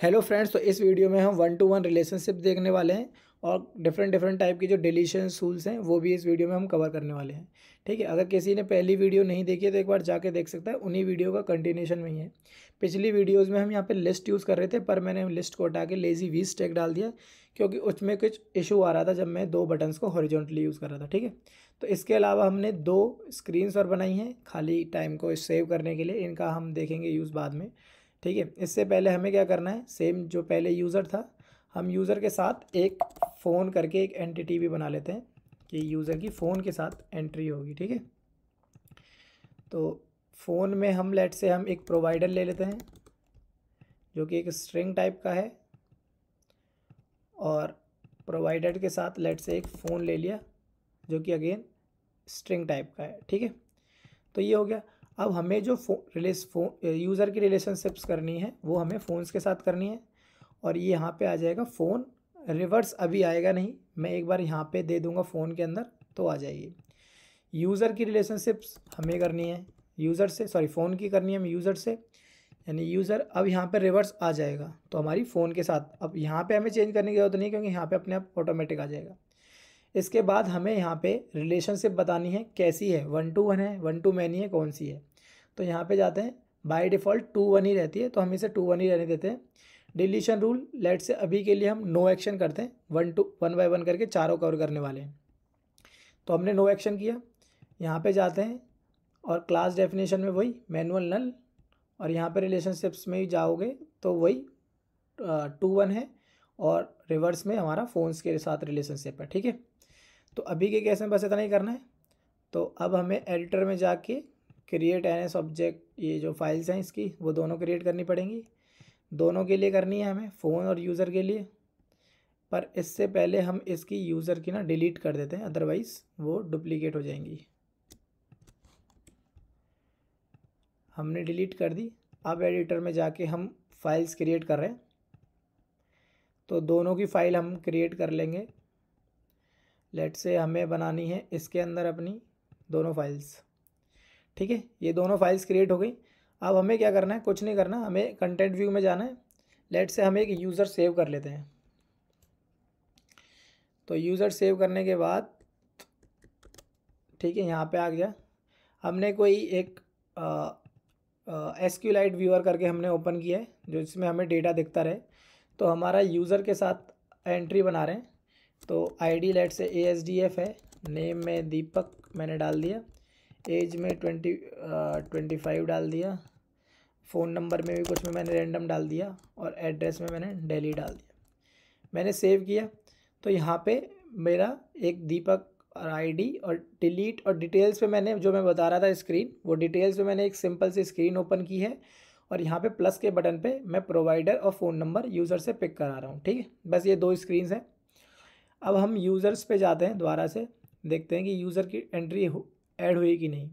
hello friends तो इस video में हम वन टू वन रिलेशनशिप देखने वाले हैं और डिफरेंट डिफरेंट टाइप के जो डिलीशन रूल्स हैं वो भी इस वीडियो में हम कवर करने वाले हैं ठीक है अगर किसी ने पहली वीडियो नहीं देखी है तो एक बार जाके देख सकता है उन्हीं वीडियो का कंटिन्यूशन में ही है पिछली वीडियोस में हम यहाँ पे लिस्ट यूज़ कर रहे थे पर मैंने लिस्ट को हटा के लेज़ी वी स्टेक डाल दिया क्योंकि उसमें कुछ इशू आ रहा था जब मैं दो बटन्स को हॉरिजॉन्टली यूज़ कर रहा था ठीक है तो इसके अलावा हमने दो स्क्रीन और बनाई हैं खाली टाइम को सेव करने के लिए इनका हम देखेंगे यूज़ बाद में ठीक है इससे पहले हमें क्या करना है सेम जो पहले यूज़र था हम यूज़र के साथ एक फ़ोन करके एक एंटिटी भी बना लेते हैं कि यूज़र की फ़ोन के साथ एंट्री होगी ठीक है तो फ़ोन में हम लेट से हम एक प्रोवाइडर ले लेते हैं जो कि एक स्ट्रिंग टाइप का है और प्रोवाइडर के साथ लेट से एक फ़ोन ले लिया जो कि अगेन स्ट्रिंग टाइप का है ठीक है तो ये हो गया अब हमें जो फो रिले यूज़र की रिलेशनशिप्स करनी है वो हमें फ़ोन्स के साथ करनी है और ये यहाँ पे आ जाएगा फ़ोन रिवर्स अभी आएगा नहीं मैं एक बार यहाँ पे दे दूँगा फ़ोन के अंदर तो आ जाएगी यूज़र की रिलेशनशिप्स हमें करनी है यूज़र से सॉरी फ़ोन की करनी है हमें यूज़र से यानी यूज़र अब यहाँ पर रिवर्स आ जाएगा तो हमारी फ़ोन के साथ अब यहाँ पर हमें चेंज करने की ज़रूरत नहीं क्योंकि यहाँ पर अपने आप ऑटोमेटिक आ जाएगा इसके बाद हमें यहाँ पे रिलेशनशिप बतानी है कैसी है वन टू वन है वन टू मैनी है कौन सी है तो यहाँ पे जाते हैं बाय डिफ़ॉल्ट टू वन ही रहती है तो हम इसे टू वन ही रहने देते हैं डिलीशन रूल लेट से अभी के लिए हम नो एक्शन करते हैं one to one by one करके चारों कवर करने वाले हैं तो हमने नो एक्शन किया यहाँ पर जाते हैं और क्लास डेफिनेशन में वही मैनुअल नल और यहाँ पर रिलेशनशिप्स में ही जाओगे तो वही टू वन है और रिवर्स में हमारा फ़ोन्स के साथ रिलेशनशिप है ठीक है तो अभी के केस में बस इतना ही करना है तो अब हमें एडिटर में जाके क्रिएट एन एस ऑब्जेक्ट ये जो फाइल्स हैं इसकी वो दोनों क्रिएट करनी पड़ेंगी दोनों के लिए करनी है हमें फ़ोन और यूज़र के लिए पर इससे पहले हम इसकी यूज़र की ना डिलीट कर देते हैं अदरवाइज़ वो डुप्लीकेट हो जाएंगी हमने डिलीट कर दी अब एडिटर में जाके हम फाइल्स क्रिएट कर रहे हैं तो दोनों की फ़ाइल हम क्रिएट कर लेंगे लेट से हमें बनानी है इसके अंदर अपनी दोनों फाइल्स ठीक है ये दोनों फाइल्स क्रिएट हो गई अब हमें क्या करना है कुछ नहीं करना हमें कंटेंट व्यू में जाना है लेट से हम एक यूज़र सेव कर लेते हैं तो यूज़र सेव करने के बाद ठीक है यहाँ पे आ गया हमने कोई एक एस क्यू लाइट व्यूअर करके हमने ओपन किया है जो जिसमें हमें डेटा दिखता रहे तो हमारा यूज़र के साथ एंट्री बना रहे हैं तो आईडी लेट से ए एस डी एफ है नेम में दीपक मैंने डाल दिया एज में ट्वेंटी ट्वेंटी फाइव डाल दिया फ़ोन नंबर में भी कुछ में मैंने रेंडम डाल दिया और एड्रेस में मैंने डेली डाल दिया मैंने सेव किया तो यहाँ पे मेरा एक दीपक और आईडी और डिलीट और डिटेल्स पे मैंने जो मैं बता रहा था स्क्रीन वो डिटेल्स पे मैंने एक सिंपल सी स्क्रीन ओपन की है और यहाँ पे प्लस के बटन पे मैं प्रोवाइडर और फ़ोन नंबर यूज़र से पिक करा रहा हूँ ठीक है बस ये दो स्क्रीन हैं अब हम यूज़र्स पे जाते हैं दोबारा से देखते हैं कि यूज़र की एंट्री ऐड हुई कि नहीं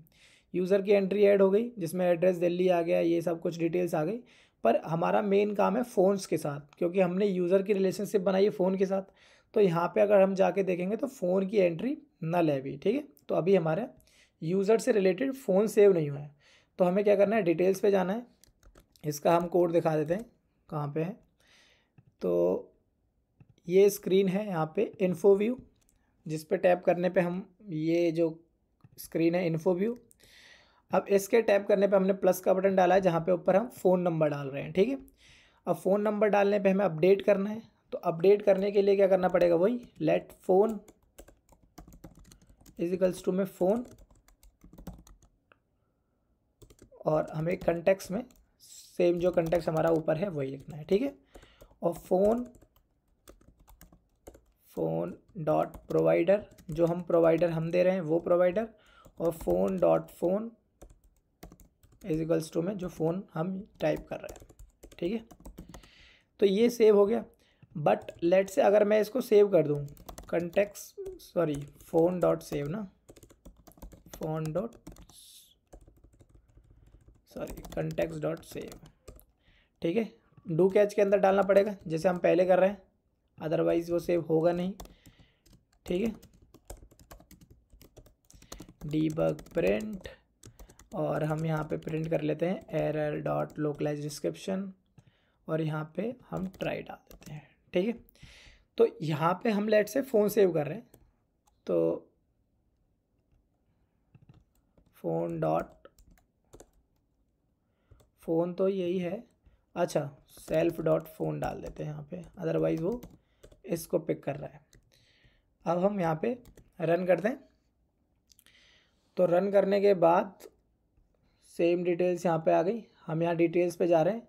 यूज़र की एंट्री ऐड हो गई जिसमें एड्रेस दिल्ली आ गया ये सब कुछ डिटेल्स आ गई पर हमारा मेन काम है फ़ोन्स के साथ क्योंकि हमने यूज़र की रिलेशनशिप बनाई है फ़ोन के साथ तो यहाँ पर अगर हम जाके देखेंगे तो फ़ोन की एंट्री नल है भी ठीक है तो अभी हमारे यूज़र से रिलेटेड फ़ोन सेव नहीं हुआ है तो हमें क्या करना है डिटेल्स पे जाना है इसका हम कोड दिखा देते हैं कहाँ पे है तो ये स्क्रीन है यहाँ पे इन्फो व्यू जिस पे टैप करने पे हम ये जो स्क्रीन है इन्फो व्यू अब इसके टैप करने पे हमने प्लस का बटन डाला है जहाँ पे ऊपर हम फ़ोन नंबर डाल रहे हैं ठीक है अब फ़ोन नंबर डालने पे हमें अपडेट करना है तो अपडेट करने के लिए क्या करना पड़ेगा वही लेट फ़ोन इजिकल्स टू में फ़ोन और हमें कंटेक्स में सेम जो कंटेक्ट हमारा ऊपर है वही लिखना है ठीक है और फ़ोन फ़ोन डॉट प्रोवाइडर जो हम प्रोवाइडर हम दे रहे हैं वो प्रोवाइडर और phone dot phone equals to में जो फ़ोन हम टाइप कर रहे हैं ठीक है तो ये सेव हो गया बट लेट से अगर मैं इसको सेव कर दूँ contacts sorry phone dot save ना phone dot sorry contacts dot save ठीक है डू कैच के अंदर डालना पड़ेगा जैसे हम पहले कर रहे हैं अदरवाइज़ वो सेव होगा नहीं ठीक है बग प्रिंट और हम यहाँ पे प्रिंट कर लेते हैं एरर डॉट लोकलाइज डिस्क्रिप्शन और यहाँ पे हम ट्राई डाल देते हैं ठीक है तो यहाँ पे हम लेट से फ़ोन सेव कर रहे हैं तो फ़ोन डॉट फ़ोन तो यही है अच्छा सेल्फ डॉट फ़ोन डाल देते हैं यहाँ पे अदरवाइज़ वो इसको पिक कर रहा है अब हम यहाँ पे रन कर दें तो रन करने के बाद सेम डिटेल्स यहाँ पे आ गई हम यहाँ डिटेल्स पे जा रहे हैं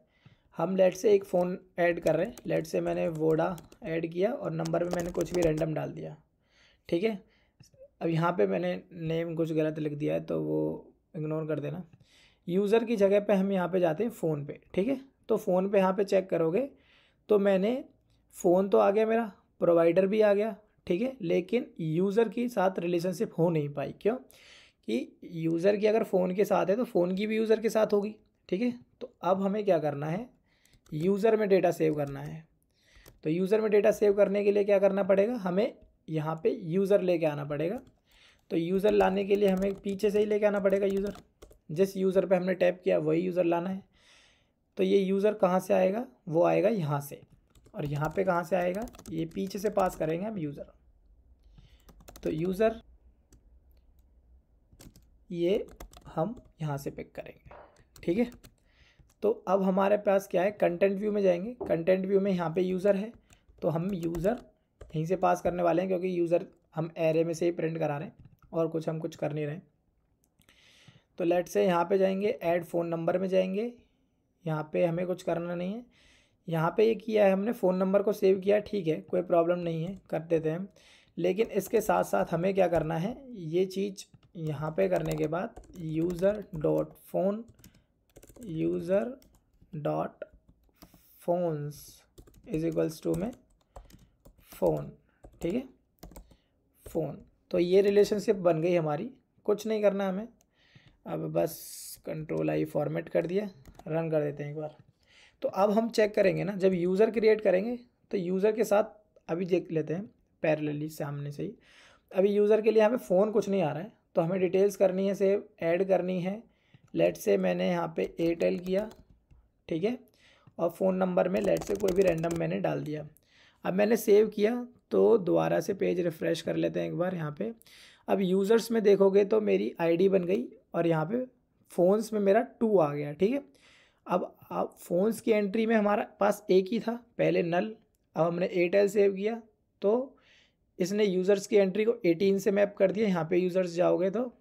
हम लेट से एक फ़ोन ऐड कर रहे हैं लेट से मैंने वोडा ऐड किया और नंबर में मैंने कुछ भी रैंडम डाल दिया ठीक है अब यहाँ पे मैंने नेम कुछ गलत लिख दिया है तो वो इग्नोर कर देना यूज़र की जगह पे हम यहाँ पे जाते हैं फ़ोन पे ठीक है तो फ़ोन पे यहाँ पे चेक करोगे तो मैंने फ़ोन तो आ गया मेरा प्रोवाइडर भी आ गया ठीक है लेकिन यूज़र के साथ रिलेशनशिप हो नहीं पाई क्यों कि यूज़र की अगर फ़ोन के साथ है तो फ़ोन की भी यूज़र के साथ होगी ठीक है तो अब हमें क्या करना है यूज़र में डेटा सेव करना है तो यूज़र में डेटा सेव करने के लिए क्या करना पड़ेगा हमें यहाँ पे यूज़र लेके आना पड़ेगा तो यूज़र लाने के लिए हमें पीछे से ही लेके आना पड़ेगा यूज़र जिस यूज़र पे हमने टैप किया वही यूज़र लाना है तो ये यूज़र कहाँ से आएगा वो आएगा यहाँ से और यहाँ पे कहाँ से आएगा ये पीछे से पास करेंगे हम यूज़र तो यूज़र ये हम यहाँ से पिक करेंगे ठीक है तो अब हमारे पास क्या है कंटेंट व्यू में जाएंगे कंटेंट व्यू में यहाँ पे यूज़र है तो हम यूज़र यहीं से पास करने वाले हैं क्योंकि यूज़र हम एरे में से ही प्रिंट करा रहे हैं और कुछ हम कुछ कर नहीं रहे तो लेट से यहाँ पे जाएंगे ऐड फ़ोन नंबर में जाएंगे यहाँ पे हमें कुछ करना नहीं है यहाँ पे ये किया है हमने फ़ोन नंबर को सेव किया ठीक है कोई प्रॉब्लम नहीं है कर देते हम लेकिन इसके साथ साथ हमें क्या करना है ये चीज़ यहाँ पे करने के बाद user dot phone user dot phones is equals to में फ़ोन ठीक है फ़ोन तो ये रिलेशनशिप बन गई हमारी कुछ नहीं करना हमें अब बस कंट्रोल आई फॉर्मेट कर दिया रन कर देते हैं एक बार तो अब हम चेक करेंगे ना जब यूज़र क्रिएट करेंगे तो यूज़र के साथ अभी देख लेते हैं पैरेलली सामने से ही अभी यूज़र के लिए हमें फ़ोन कुछ नहीं आ रहा है तो हमें डिटेल्स करनी है सेव ऐड करनी है लेट से मैंने यहाँ पे एयरटेल किया ठीक है और फ़ोन नंबर में लेट से कोई भी रैंडम मैंने डाल दिया अब मैंने सेव किया तो दोबारा से पेज रिफ़्रेश कर लेते हैं एक बार यहाँ पर अब यूज़र्स में देखोगे तो मेरी आई बन गई और यहाँ पर फ़ोन्स में मेरा टू आ गया ठीक है अब अब फ़ोन्स की एंट्री में हमारा पास एक ही था पहले नल अब हमने एयरटेल सेव किया तो इसने यूज़र्स की एंट्री को एटीन से मैप कर दिया यहाँ पे यूज़र्स जाओगे तो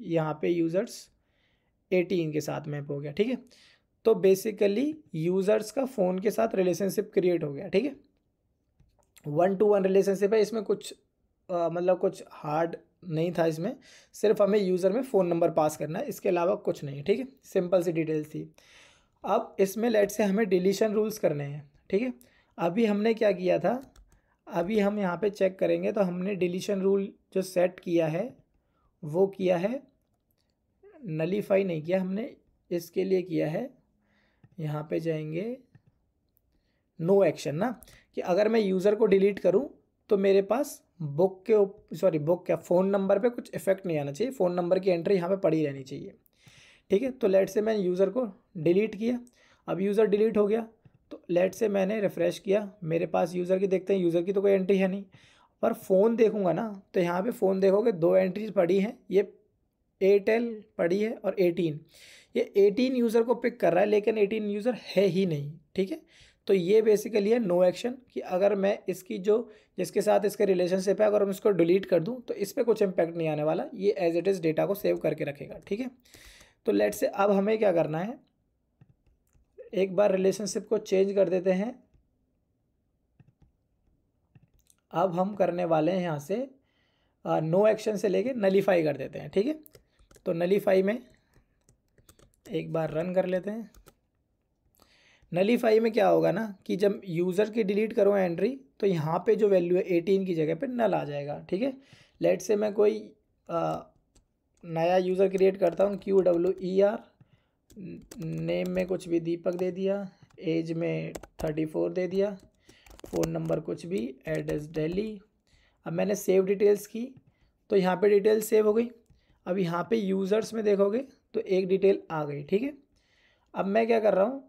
यहाँ पे यूज़र्स एटीन के साथ मैप हो गया ठीक है तो बेसिकली यूज़र्स का फ़ोन के साथ रिलेशनशिप क्रिएट हो गया ठीक है वन टू वन रिलेशनशिप है इसमें कुछ आ, मतलब कुछ हार्ड नहीं था इसमें सिर्फ हमें यूज़र में फ़ोन नंबर पास करना है इसके अलावा कुछ नहीं है ठीक है सिंपल सी डिटेल्स थी अब इसमें लेट से हमें डिलीशन रूल्स करने हैं ठीक है अभी हमने क्या किया था अभी हम यहाँ पे चेक करेंगे तो हमने डिलीशन रूल जो सेट किया है वो किया है नलीफाई नहीं किया हमने इसके लिए किया है यहाँ पे जाएंगे नो एक्शन ना कि अगर मैं यूज़र को डिलीट करूँ तो मेरे पास बुक के सॉरी बुक क्या फ़ोन नंबर पे कुछ इफेक्ट नहीं आना चाहिए फ़ोन नंबर की एंट्री यहाँ पे पड़ी रहनी चाहिए ठीक है तो लेट से मैंने यूज़र को डिलीट किया अब यूज़र डिलीट हो गया तो लेट से मैंने रिफ़्रेश किया मेरे पास यूज़र की देखते हैं यूज़र की तो कोई एंट्री है नहीं पर फ़ोन देखूंगा ना तो यहाँ पे फ़ोन देखोगे दो एंट्रीज पड़ी हैं ये एयरटेल पड़ी है और एटीन ये एटीन यूज़र को पिक कर रहा है लेकिन एटीन यूज़र है ही नहीं ठीक है तो ये बेसिकली है नो एक्शन कि अगर मैं इसकी जो जिसके साथ इसके रिलेशनशिप है अगर मैं इसको डिलीट कर दूँ तो इस पर कुछ इम्पैक्ट नहीं आने वाला ये एज इट इज़ डेटा को सेव करके रखेगा ठीक है तो लेट से अब हमें क्या करना है एक बार रिलेशनशिप को चेंज कर देते हैं अब हम करने वाले हैं यहाँ से नो एक्शन से लेके नलीफाई कर देते हैं ठीक है तो नलीफाई में एक बार रन कर लेते हैं नलीफाई में क्या होगा ना कि जब यूज़र की डिलीट करो एंट्री तो यहाँ पे जो वैल्यू है एटीन की जगह पे नल आ जाएगा ठीक है लेट से मैं कोई नया यूज़र क्रिएट करता हूँ Q W E R name में कुछ भी दीपक दे दिया एज में थर्टी फोर दे दिया फ़ोन नंबर कुछ भी एड्रेस दिल्ली अब मैंने सेव डिटेल्स की तो यहाँ पे डिटेल सेव हो गई अब यहाँ पे यूज़र्स में देखोगे तो एक डिटेल आ गई ठीक है अब मैं क्या कर रहा हूँ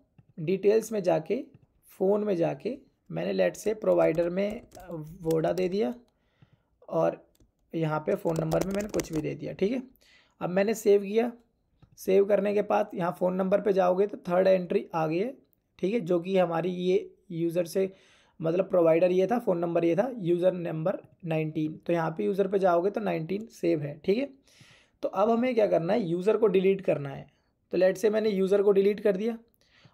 डिटेल्स में जाके फ़ोन में जाके मैंने लेट से प्रोवाइडर में वोडा uh, दे दिया और यहाँ पे फ़ोन नंबर में मैंने कुछ भी दे दिया ठीक है अब मैंने सेव किया सेव करने के बाद यहाँ फ़ोन नंबर पे जाओगे तो थर्ड एंट्री आ गई है ठीक है जो कि हमारी ये यूज़र से मतलब प्रोवाइडर ये था फ़ोन नंबर ये था यूज़र नंबर नाइनटीन तो यहाँ पे यूज़र पे जाओगे तो नाइनटीन सेव है ठीक है तो अब हमें क्या करना है यूज़र को डिलीट करना है तो लेट से मैंने यूज़र को डिलीट कर दिया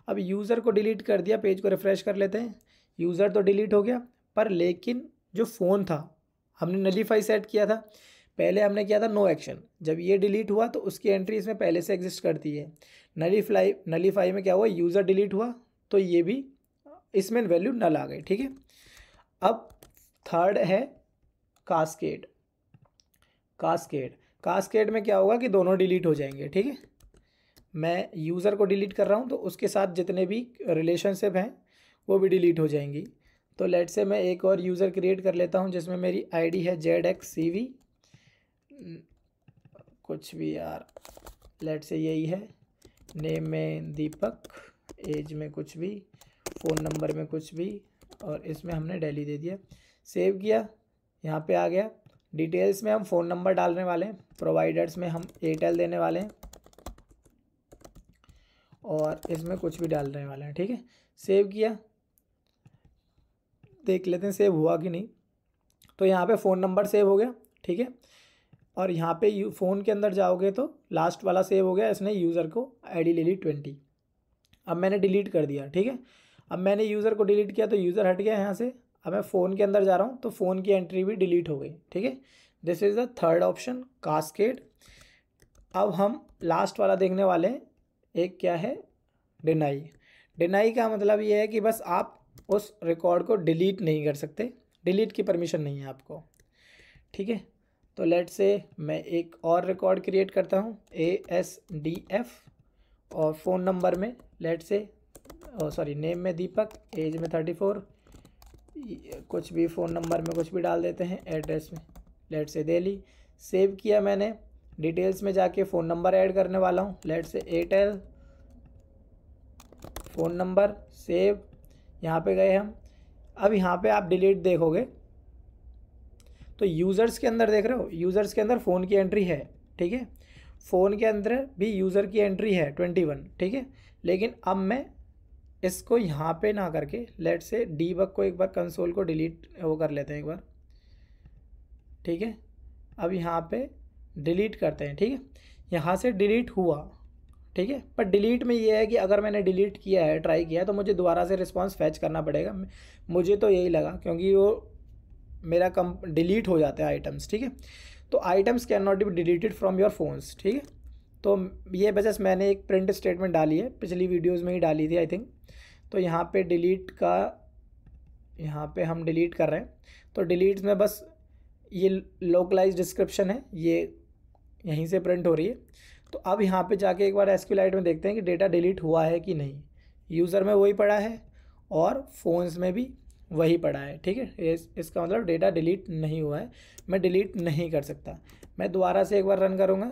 अब यूज़र को डिलीट कर दिया पेज को रिफ़्रेश कर लेते हैं यूज़र तो डिलीट हो गया पर लेकिन जो फ़ोन था हमने नलीफाई सेट किया था पहले हमने किया था नो एक्शन जब ये डिलीट हुआ तो उसकी एंट्री इसमें पहले से एग्जिस्ट करती है नली नलीफाई में क्या हुआ यूज़र डिलीट हुआ तो ये भी इसमें वैल्यू नल आ गई ठीक है अब थर्ड है कास्केड कास्केड कास्केड में क्या होगा कि दोनों डिलीट हो जाएंगे ठीक है मैं यूज़र को डिलीट कर रहा हूँ तो उसके साथ जितने भी रिलेशनशिप हैं वो भी डिलीट हो जाएंगी तो लेट से मैं एक और यूज़र क्रिएट कर लेता हूँ जिसमें मेरी आईडी है जेड एक्स सी वी कुछ भी यार लेट से यही है नेम में दीपक एज में कुछ भी फ़ोन नंबर में कुछ भी और इसमें हमने डेली दे दिया सेव किया यहाँ पे आ गया डिटेल्स में हम फ़ोन नंबर डालने वाले हैं प्रोवाइडर्स में हम एयरटेल देने वाले हैं और इसमें कुछ भी डालने वाले हैं ठीक है सेव किया देख लेते हैं सेव हुआ कि नहीं तो यहाँ पे फ़ोन नंबर सेव हो गया ठीक है और यहाँ पे यू फ़ोन के अंदर जाओगे तो लास्ट वाला सेव हो गया इसने यूज़र को आईडी ले ली ट्वेंटी अब मैंने डिलीट कर दिया ठीक है अब मैंने यूज़र को डिलीट किया तो यूज़र हट गया यहाँ से अब मैं फ़ोन के अंदर जा रहा हूँ तो फ़ोन की एंट्री भी डिलीट हो गई ठीक है this is the third option cascade अब हम लास्ट वाला देखने वाले हैं एक क्या है डिनाई डिनाई का मतलब ये है कि बस आप उस रिकॉर्ड को डिलीट नहीं कर सकते डिलीट की परमिशन नहीं है आपको ठीक है तो लेट से मैं एक और रिकॉर्ड क्रिएट करता हूँ ए एस डी एफ़ और फ़ोन नंबर में लेट से सॉरी नेम में दीपक एज में थर्टी फोर कुछ भी फ़ोन नंबर में कुछ भी डाल देते हैं एड्रेस में लेट से दिल्ली सेव किया मैंने डिटेल्स में जाके फ़ोन नंबर ऐड करने वाला हूँ लेट से एयरटेल फ़ोन नंबर सेव यहाँ पे गए हम अब यहाँ पे आप डिलीट देखोगे तो यूज़र्स के अंदर देख रहे हो यूज़र्स के अंदर फ़ोन की एंट्री है ठीक है फ़ोन के अंदर भी यूज़र की एंट्री है ट्वेंटी वन ठीक है लेकिन अब मैं इसको यहाँ पे ना करके लेट से डी को एक बार कंसोल को डिलीट वो कर लेते हैं एक बार ठीक है अब यहाँ पे डिलीट करते हैं ठीक है यहाँ से डिलीट हुआ ठीक है पर डिलीट में ये है कि अगर मैंने डिलीट किया है ट्राई किया है तो मुझे दोबारा से रिस्पांस फैच करना पड़ेगा मुझे तो यही लगा क्योंकि वो मेरा कम डिलीट हो जाता है आइटम्स ठीक है तो items can not be deleted from your phones ठीक है तो ये बजस मैंने एक प्रिंट स्टेटमेंट डाली है पिछली वीडियोस में ही डाली थी आई थिंक तो यहाँ पे डिलीट का यहाँ पे हम डिलीट कर रहे हैं तो डिलीट में बस ये लोकलाइज डिस्क्रिप्शन है ये यहीं से प्रिंट हो रही है तो अब यहाँ पे जाके एक बार एस में देखते हैं कि डेटा डिलीट हुआ है कि नहीं यूज़र में वही पड़ा है और फ़ोन्स में भी वही पड़ा है ठीक है इस, इसका मतलब डेटा डिलीट नहीं हुआ है मैं डिलीट नहीं कर सकता मैं दोबारा से एक बार रन करूँगा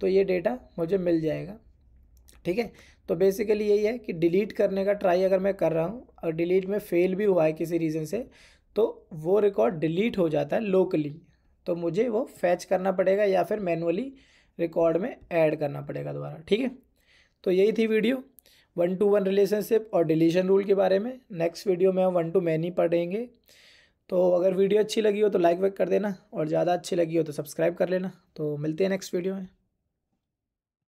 तो ये डेटा मुझे मिल जाएगा ठीक है तो बेसिकली यही है कि डिलीट करने का ट्राई अगर मैं कर रहा हूँ और डिलीट में फेल भी हुआ है किसी रीज़न से तो वो रिकॉर्ड डिलीट हो जाता है लोकली तो मुझे वो फैच करना पड़ेगा या फिर मैनुअली रिकॉर्ड में ऐड करना पड़ेगा दोबारा ठीक है तो यही थी video one to one relationship और डिलीशन रूल के बारे में नेक्स्ट वीडियो में हम वन टू मैनी पढ़ेंगे तो अगर वीडियो अच्छी लगी हो तो लाइक वाइक कर देना और ज़्यादा अच्छी लगी हो तो सब्सक्राइब कर लेना तो मिलते हैं नेक्स्ट वीडियो में